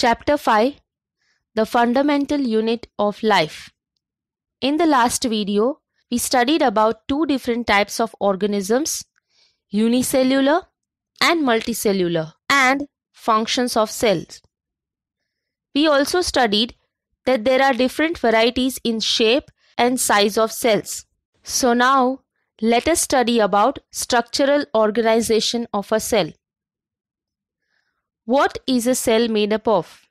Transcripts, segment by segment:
Chapter 5 The Fundamental Unit of Life. In the last video, we studied about two different types of organisms unicellular and multicellular and functions of cells. We also studied that there are different varieties in shape and size of cells. So now let us study about structural organization of a cell. What is a cell made up of?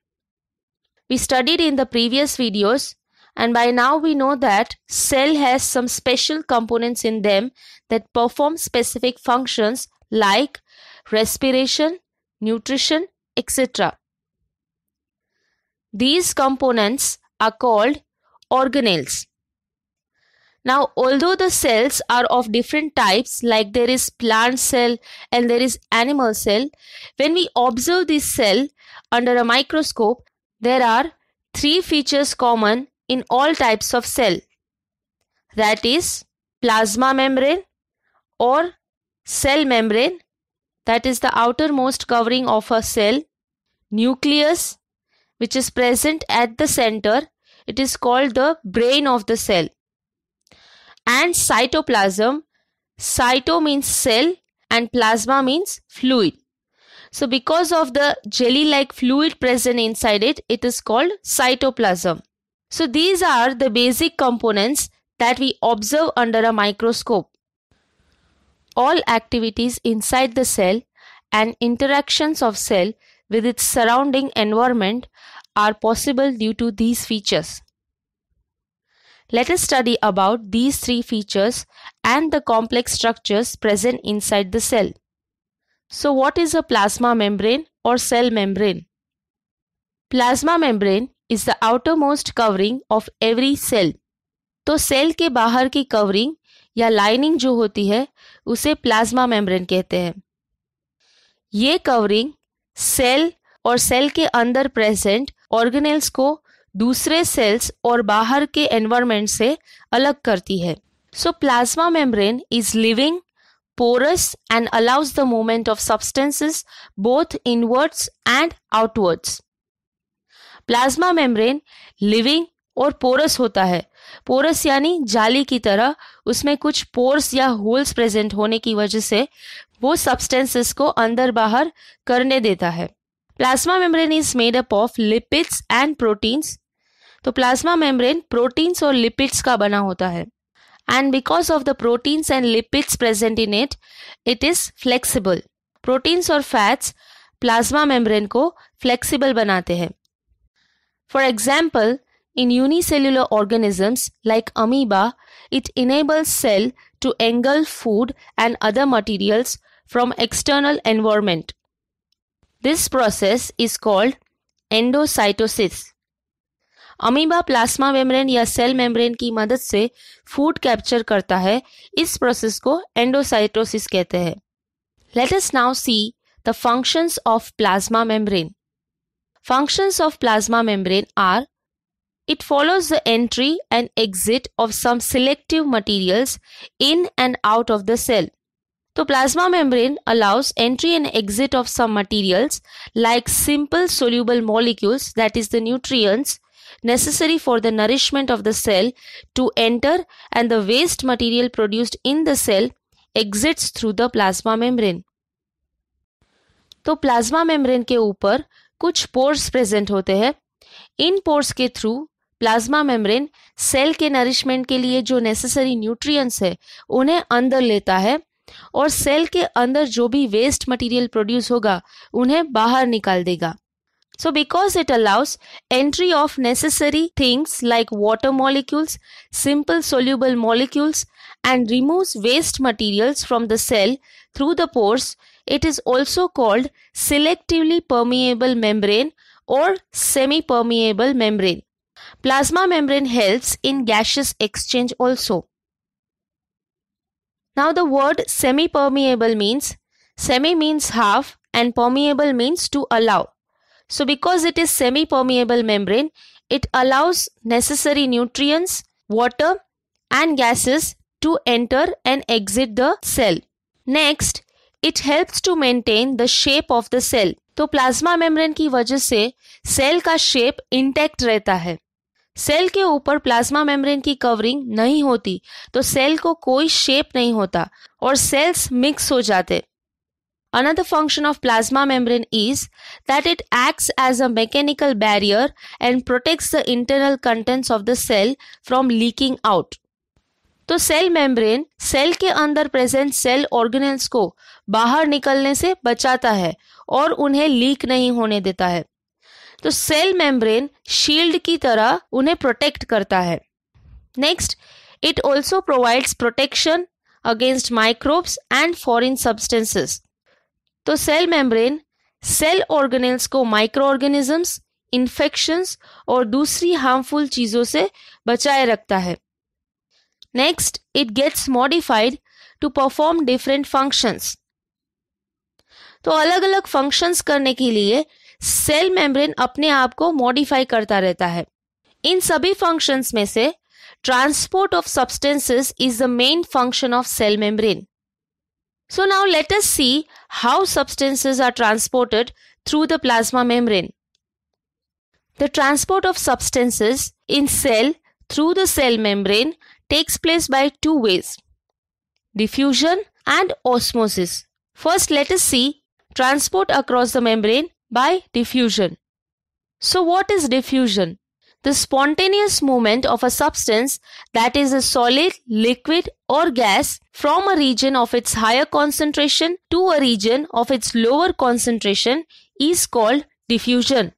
We studied in the previous videos and by now we know that cell has some special components in them that perform specific functions like respiration, nutrition, etc. These components are called organelles. Now, although the cells are of different types, like there is plant cell and there is animal cell, when we observe this cell under a microscope, there are three features common in all types of cell. That is plasma membrane or cell membrane that is the outermost covering of a cell nucleus which is present at the center it is called the brain of the cell and cytoplasm. Cyto means cell and plasma means fluid. So because of the jelly-like fluid present inside it, it is called cytoplasm. So these are the basic components that we observe under a microscope. All activities inside the cell and interactions of cell with its surrounding environment are possible due to these features. Let us study about these three features and the complex structures present inside the cell. So what is a plasma membrane or cell membrane? Plasma membrane is the outermost covering of every cell. तो cell के बाहर की covering या lining जो होती है उसे plasma membrane कहते हैं ये कवरिंग सेल और सेल के अंदर प्रेजेंट ऑर्गेनेल्स को दूसरे सेल्स और बाहर के एनवायरमेंट से अलग करती है so plasma membrane is living porous and allows the movement of substances both inwards and outwards plasma membrane living और पोरस होता है पोरस यानी जाली की तरह उसमें कुछ पोर्स या होल्स प्रेजेंट होने की वजह से वो सब्सटेंसेस को अंदर बाहर करने देता है plasma membrane is made up of lipids and proteins तो प्लाज्मा मेम्ब्रेन प्रोटीन्स और लिपिड्स का बना होता है and because of the proteins and lipids present in it it is flexible proteins और फैट्स प्लाज्मा मेम्ब्रेन को फ्लेक्सिबल बनाते हैं for example in unicellular organisms like amoeba it enable cell to engulf food and other materials from external environment this process is called endocytosis amoeba plasma membrane या cell membrane की मदद से food capture करता है इस process को endocytosis कहते हैं let us now see the functions of plasma membrane functions of plasma membrane are it allows the entry and exit of some selective materials in and out of the cell तो plasma membrane allows entry and exit of some materials like simple soluble molecules that is the nutrients necessary for the nourishment of the cell to enter and the waste material produced in the cell exits through the plasma membrane तो plasma membrane के ऊपर कुछ pores present होते हैं इन pores के through plasma membrane cell के nourishment के लिए जो नेसेसरी न्यूट्रिएंट्स है उन्हें अंदर लेता है और सेल के अंदर जो भी वेस्ट मटेरियल प्रोड्यूस होगा उन्हें बाहर निकाल देगा So, because it allows entry of necessary things like water molecules, simple soluble molecules, and removes waste materials from the cell through the pores, it is also called selectively permeable membrane or semi permeable membrane. Plasma membrane helps in gaseous exchange also. Now, the word semi permeable means semi means half and permeable means to allow. So because it is semi-permeable membrane, it allows necessary nutrients, water and gases to enter and exit the cell. Next, it helps to maintain the shape of the cell. तो plasma membrane की वजह से cell का shape intact रहता है cell के ऊपर plasma membrane की कवरिंग नहीं होती तो सेल को कोई शेप नहीं होता और सेल्स मिक्स हो जाते Another function of plasma membrane is that it acts as a mechanical barrier and protects the internal contents of the cell from leaking out. तो सेल मेम्ब्रेन सेल के अंदर प्रेजेंट सेल ऑर्गेनेल्स को बाहर निकलने से बचाता है और उन्हें लीक नहीं होने देता है तो सेल मेम्ब्रेन शील्ड की तरह उन्हें प्रोटेक्ट करता है next it also provides protection against microbes and foreign substances तो सेल मेम्ब्रेन सेल ऑर्गेनेल्स को माइक्रो ऑर्गेनिजम्स इन्फेक्शंस और दूसरी हार्मफुल चीज़ों से बचाए रखता है next it gets modified to perform different functions तो अलग अलग फंक्शंस करने के लिए सेल मेम्ब्रेन अपने आप को मॉडिफाई करता रहता है इन सभी फंक्शंस में से transport of substances is the main function of cell membrane So now let us see how substances are transported through the plasma membrane. The transport of substances in cell through the cell membrane takes place by two ways diffusion and osmosis. First, let us see transport across the membrane by diffusion. So, what is diffusion? the spontaneous movement of a substance that is a solid, liquid or gas from a region of its higher concentration to a region of its lower concentration is called diffusion.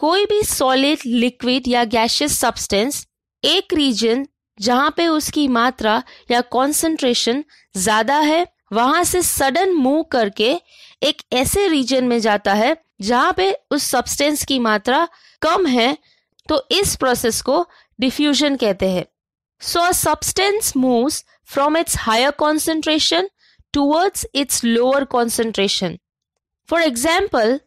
कोई भी solid liquid या gaseous substance एक region जहां पे उसकी मात्रा या concentration ज्यादा है वहां से सडन मूव करके एक ऐसे रीजन में जाता है जहां पे उस सब्सटेंस की मात्रा कम है तो इस प्रोसेस को डिफ्यूजन कहते हैं so a substance moves from its higher concentration towards its lower concentration for example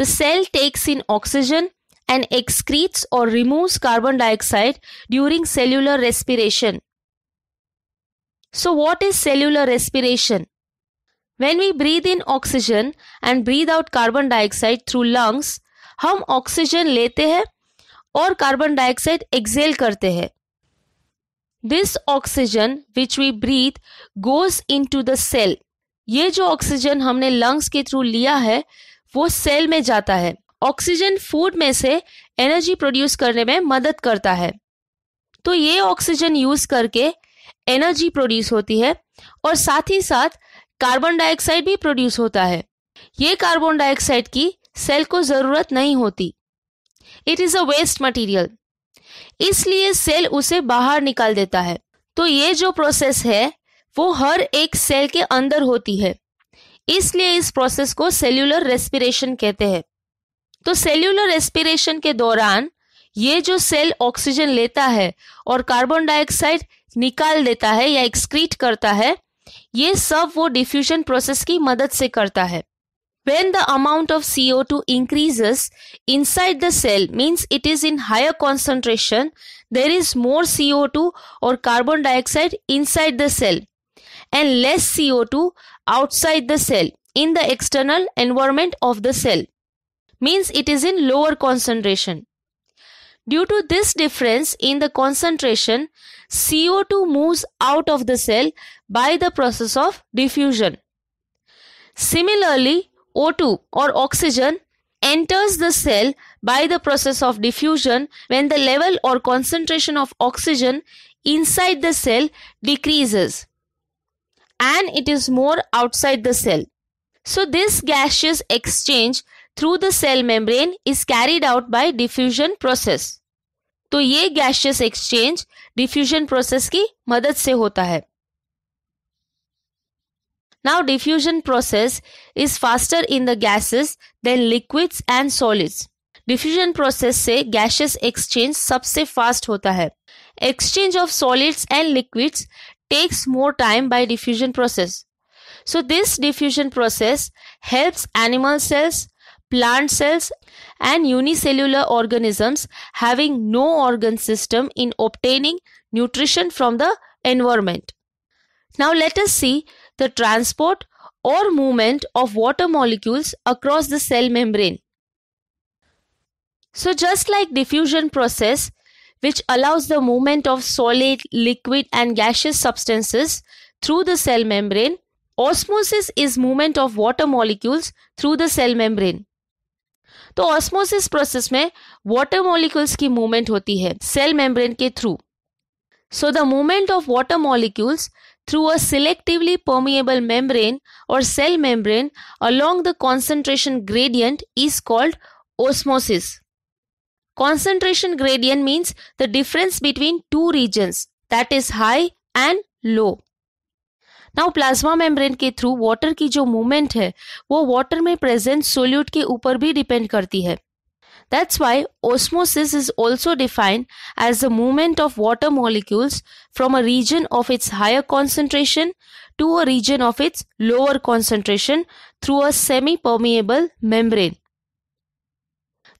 the cell takes in oxygen and excretes और remove carbon dioxide during cellular respiration so what is cellular respiration when we breathe in oxygen and breathe out carbon dioxide through lungs हम oxygen लेते हैं और carbon dioxide exhale करते हैं this oxygen which we breathe goes into the cell ये जो oxygen हमने lungs के थ्रू लिया है वो सेल में जाता है ऑक्सीजन फूड में से एनर्जी प्रोड्यूस करने में मदद करता है तो ये ऑक्सीजन यूज करके एनर्जी प्रोड्यूस होती है और साथ ही साथ कार्बन डाइऑक्साइड भी प्रोड्यूस होता है ये कार्बन डाइऑक्साइड की सेल को ज़रूरत नहीं होती it is a waste material इसलिए सेल उसे बाहर निकाल देता है तो ये जो प्रोसेस है वो हर एक सेल के अंदर होती है इसलिए इस प्रोसेस को सेल्यूलर रेस्पिरेशन कहते हैं तो सेल्यूलर रेस्पिरेशन के दौरान ये जो सेल ऑक्सीजन लेता है और कार्बन डाइऑक्साइड निकाल देता है या एक्सक्रीट करता है ये सब वो डिफ्यूजन प्रोसेस की मदद से करता है when the amount of CO2 increases inside the cell means it is in higher concentration, there is more CO2 or carbon dioxide inside the cell and less CO2 outside the cell in the external environment of the cell means it is in lower concentration. Due to this difference in the concentration, CO2 moves out of the cell by the process of diffusion. Similarly, O2 or oxygen enters the cell by the process of diffusion when the level or concentration of oxygen inside the cell decreases and it is more outside the cell. So, this gaseous exchange through the cell membrane is carried out by diffusion process. तो ये gaseous exchange diffusion process की मदद से होता है Now diffusion process is faster in the gases than liquids and solids. Diffusion process say gaseous exchange सबसे fast होता है. Exchange of solids and liquids takes more time by diffusion process. So this diffusion process helps animal cells, plant cells and unicellular organisms having no organ system in obtaining nutrition from the environment. Now let us see the transport or movement of water molecules across the cell membrane. So just like diffusion process which allows the movement of solid, liquid and gaseous substances through the cell membrane, osmosis is movement of water molecules through the cell membrane. तो osmosis process में water molecules की movement होती है cell membrane के through so the movement of water molecules through a selectively permeable membrane or cell membrane along the concentration gradient is called osmosis. Concentration gradient means the difference between two regions that is high and low. Now plasma membrane के through water की जो movement है वो water में present solute के ऊपर भी depend करती है That's why osmosis is also defined as the movement of water molecules from a region of its higher concentration to a region of its lower concentration through a semi permeable membrane.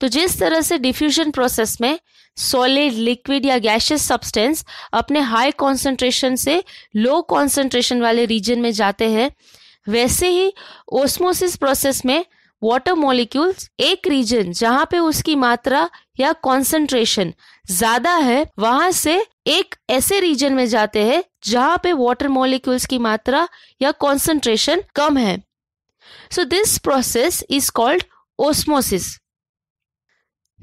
तो जिस तरह से diffusion process में solid liquid या gaseous substance अपने high concentration से low concentration वाले region में जाते हैं वैसे ही ओस्मोसिस प्रोसेस में वाटर मॉलिक्यूल्स एक रीजन जहाँ पे उसकी मात्रा या कॉन्सेंट्रेशन ज्यादा है वहां से एक ऐसे रीजन में जाते हैं जहाँ पे वाटर मॉलिक्यूल्स की मात्रा या कॉन्सेंट्रेशन कम है so this process is called osmosis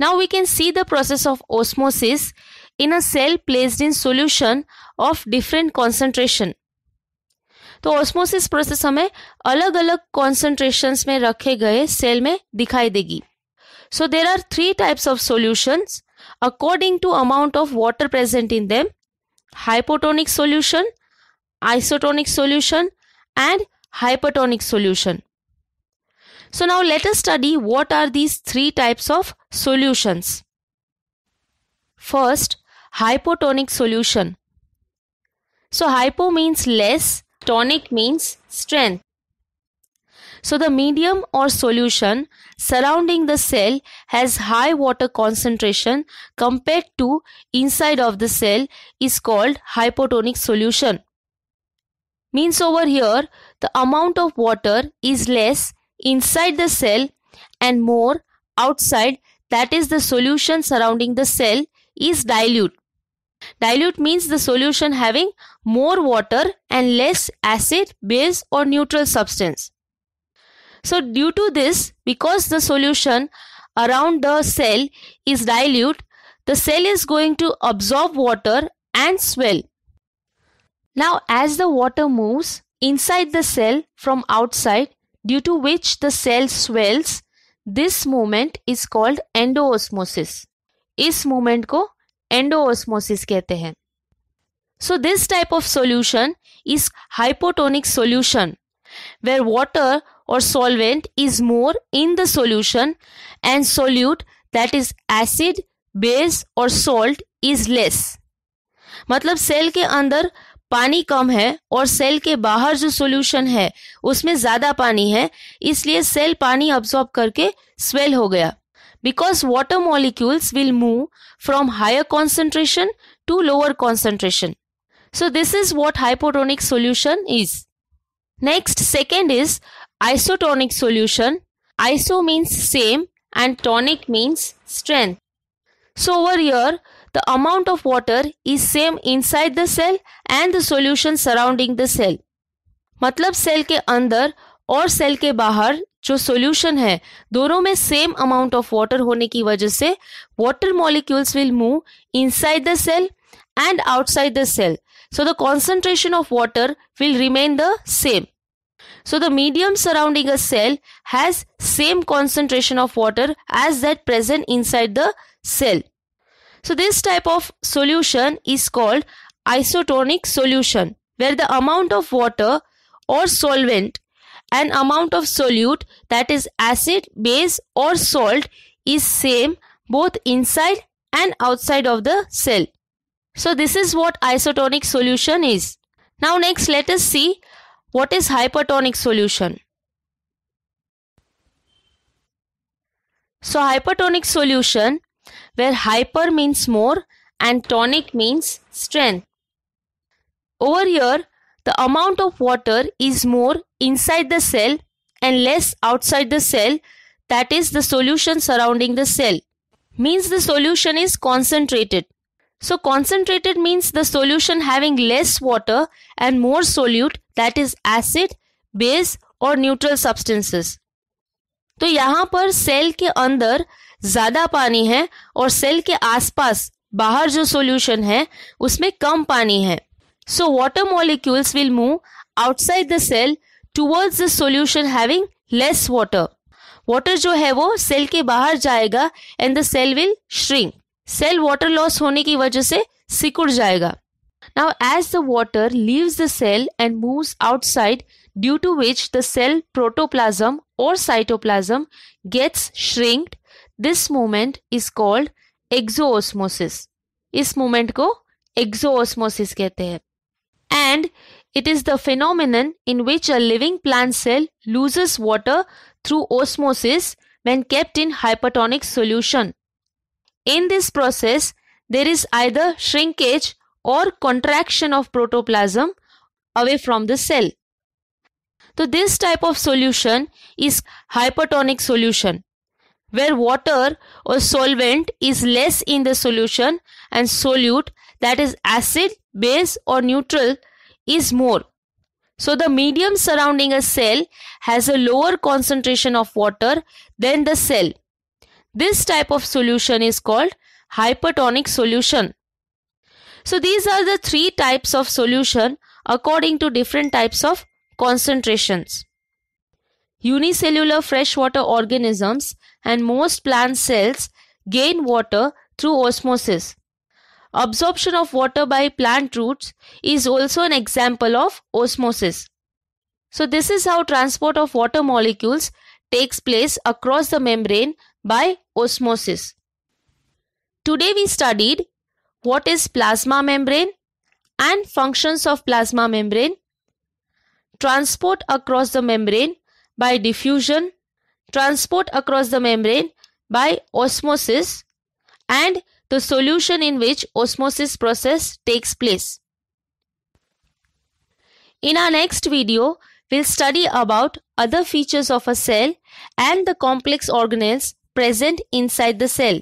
now we can see the process of osmosis in a cell placed in solution of different concentration तो ऑस्मोसिस प्रोसेस हमें अलग अलग कॉन्सेंट्रेशन में रखे गए सेल में दिखाई देगी so there are three types of solutions according to amount of water present in them hypotonic solution isotonic solution and hypotonic solution so now let's study what are these three types of solution first hypotonic solution so hypo means less Tonic means strength. So the medium or solution surrounding the cell has high water concentration compared to inside of the cell is called hypotonic solution. Means over here the amount of water is less inside the cell and more outside that is the solution surrounding the cell is dilute. Dilute means the solution having more water and less acid, base or neutral substance. So due to this, because the solution around the cell is dilute, the cell is going to absorb water and swell. Now as the water moves inside the cell from outside due to which the cell swells, this movement is called endoosmosis. इस movement को endosmosis कहते हैं so this type of solution is hypotonic solution where water और solvent is more in the solution and solute that is acid base और salt is less मतलब cell के अंदर पानी कम है और सेल के बाहर जो सॉल्यूशन है उसमें ज्यादा पानी है इसलिए सेल पानी अब्सॉर्ब करके स्वेल हो गया because water molecules will move from higher concentration to lower concentration. So this is what hypotonic solution is. Next second is isotonic solution. Iso means same and tonic means strength. So over here the amount of water is same inside the cell and the solution surrounding the cell. मतलब cell के अंदर और cell के बाहर जो solution है दोनों में सेम अमाउंट ऑफ वाटर होने की वजह से water molecules will move inside the cell and outside the cell so the concentration of water will remain the same so the medium surrounding a cell has same concentration of water as that present inside the cell so this type of solution is called isotonic solution where the amount of water और solvent an amount of solute that is acid, base or salt is same both inside and outside of the cell. So this is what isotonic solution is. Now next let us see what is hypertonic solution. So hypertonic solution where hyper means more and tonic means strength. Over here the amount of water is more inside the cell and less outside the cell, that is, the solution surrounding the cell, means the solution is concentrated. So, concentrated means the solution having less water and more solute, that is, acid, base, or neutral substances. तो यहाँ पर cell के अंदर ज्यादा पानी है और cell के आसपास बाहर जो सॉल्यूशन है उसमें कम पानी है so water molecules will move outside the cell towards the solution having less water water जो है वो सेल के बाहर जाएगा and the cell will shrink cell water loss होने की वजह से सिकुड़ जाएगा now as the water leaves the cell and moves outside due to which the cell protoplasm और cytoplasm gets shrinked this moment is called osmosis इस moment को exosmosis कहते हैं and It is the phenomenon in which a living plant cell loses water through osmosis when kept in hypertonic solution. In this process, there is either shrinkage or contraction of protoplasm away from the cell. So this type of solution is hypertonic solution where water or solvent is less in the solution and solute that is acid, base or neutral is more. So the medium surrounding a cell has a lower concentration of water than the cell. This type of solution is called hypertonic solution. So these are the three types of solution according to different types of concentrations. Unicellular freshwater organisms and most plant cells gain water through osmosis. Absorption of water by plant roots is also an example of osmosis. So this is how transport of water molecules takes place across the membrane by osmosis. Today we studied what is plasma membrane and functions of plasma membrane, transport across the membrane by diffusion, transport across the membrane by osmosis and the solution in which osmosis process takes place. In our next video, we'll study about other features of a cell and the complex organelles present inside the cell.